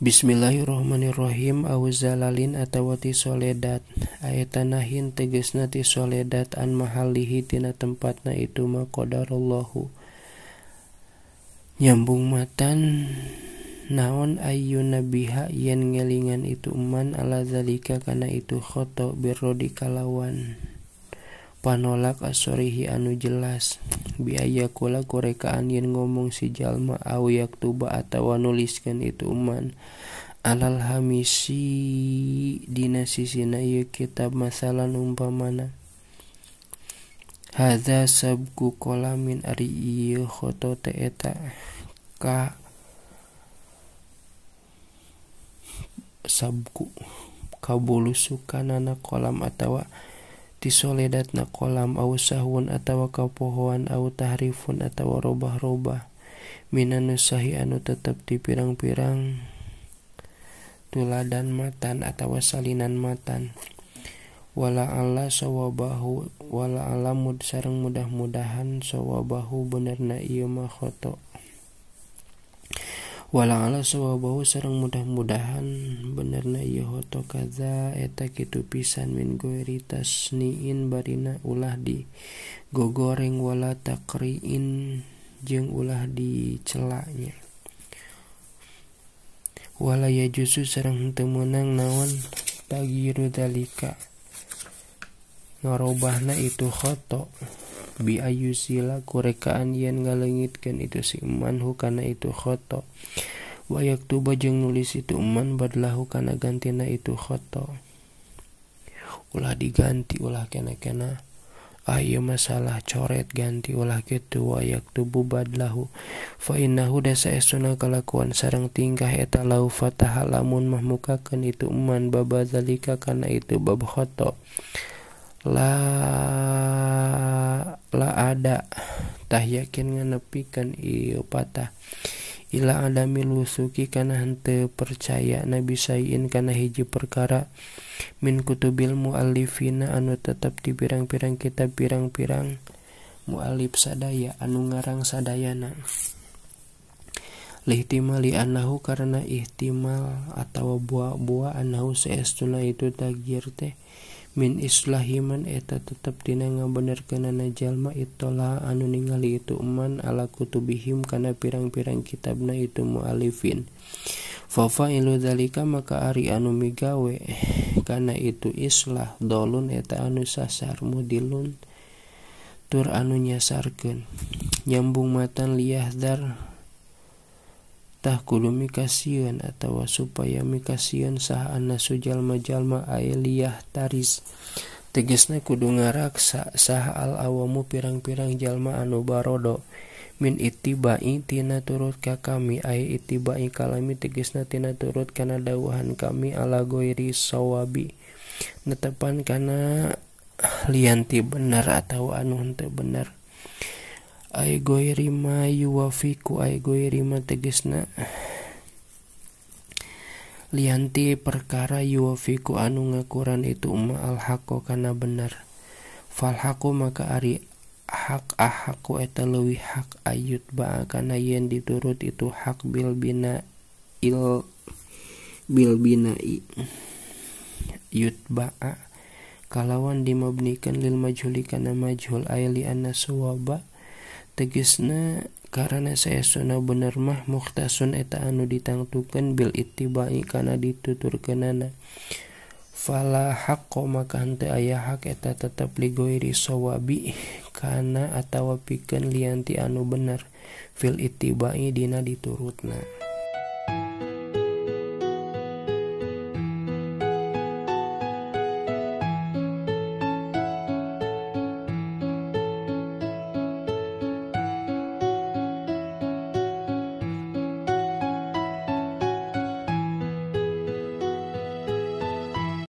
Bismillahirrahmanirrahim auzalalin atawati soledat ayatanahin tegas ti soledat an mahalihi tina tempatna itu ma nyambung matan naon ayu nabiha yen ngelingan itu man ala zalika kana itu khoto birrodi kalawan panolak as sorehi anu jelas biaya ko korkaan yin ngomong si jalma ayaktuubatawa nuliskan ituman alallhaisidina si na kita masalah numpa mana Haza sabku komin arikhoto sabku kabul suka na kolam matatawa di soledat na kolam kau sahun atauwak kau pohoan atahrifun atau warrubah-rubah Min nusahi anu tetap diirang-pirang tuladan matan atau wasalinan matan wala Allah sawbau wala alam mud sarang mudah-mudahan sawwa bahu bener na iyo mahotok wala Allahba serrang mudah-mudahan bener na yo hotto kaza eta kitu pisan mingueweritas niin barina ulah di gogoreng wala takriin je ulah celanyawala ya jusu serrang temunang nawan tag dalika Ngrooba na itu hotto. bi ayusila kurekaan yen ngalengitkan itu si manhu kana itu khoto wayak tuba jeung nulis itu eman badlahu kana gantina itu khoto ulah diganti ulah kena-kena Ayo masalah coret ganti ulah gitu wayak tubuh badlahu fa innahu desa esuna kalakuan sarang tingkah etalau lau fatah lamun mahmukakan itu eman baba zalika kana itu bab khoto la la ada tah yakin nganepikan iyo patah ila adami lusuki karena hente percaya nabi sayin karena hiji perkara min kutubil mu'alifina anu tetap di pirang-pirang kita pirang-pirang mu'alif sadaya anu ngarang sadayana lihtimali anahu karena ihtimal atau buah-buah anahu seestuna itu tagir teh Min islahiman eta tetap dina nga bener kean na jalma itulah anu ningali ituman alakutu bihimkana pirang-pirang kitab na itu muaalifin fova ilzalika maka Ari anu miwe ehkana itu islah doun eta anu sasar mu diluun tur anunya sarken nyambung mata liah dharhu kulu mikasiun atau supaya mikasiun sah anak su Jalma-jalma aah taris teges na kudu ngarak sah alwamu pirang-pirang jalma anubarodo min iti baitina turut ka kami a iti baik kalami teges natina turut kana dawhan kami allaagoiri sawwaabi ngetepankana lianti bebenar tawaan untuk bener kami ay rima ma yuwafiku ay goy rima tegesna lianti perkara yuwafiku anu ngakuran itu ma alhaqo kana benar. falhaqu maka ari hak ahaku ah eta leuwih hak ayut ba kana yen diturut itu hak bil bina il bil bina i ba' kalawan dimabnikan lil majhuli kana majhul ay li anna suwaba punya gisna karenase sunna bener mah muhtaun eta anu ditangtuken Bil itbayikana dituturken naana Falah hak ko makaante ayah hak eta tetap ligoiri sowa bikana atawa piken lianti anu benar fil ittibayi dina diurut na.